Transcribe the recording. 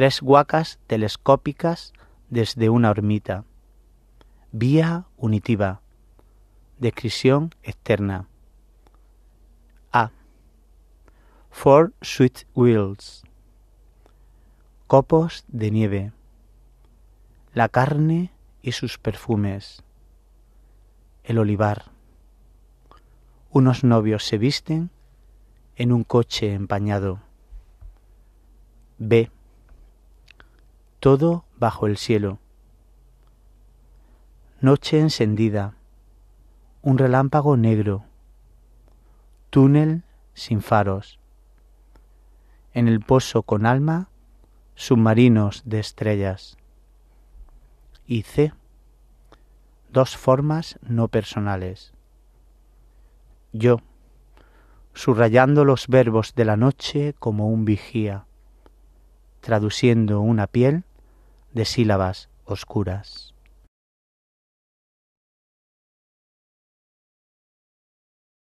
tres huacas telescópicas desde una hormita. Vía unitiva. Descripción externa. A. Four Sweet Wheels. Copos de nieve. La carne y sus perfumes. El olivar. Unos novios se visten en un coche empañado. B todo bajo el cielo. Noche encendida, un relámpago negro, túnel sin faros. En el pozo con alma, submarinos de estrellas. Y C. Dos formas no personales. Yo, subrayando los verbos de la noche como un vigía, traduciendo una piel de sílabas oscuras.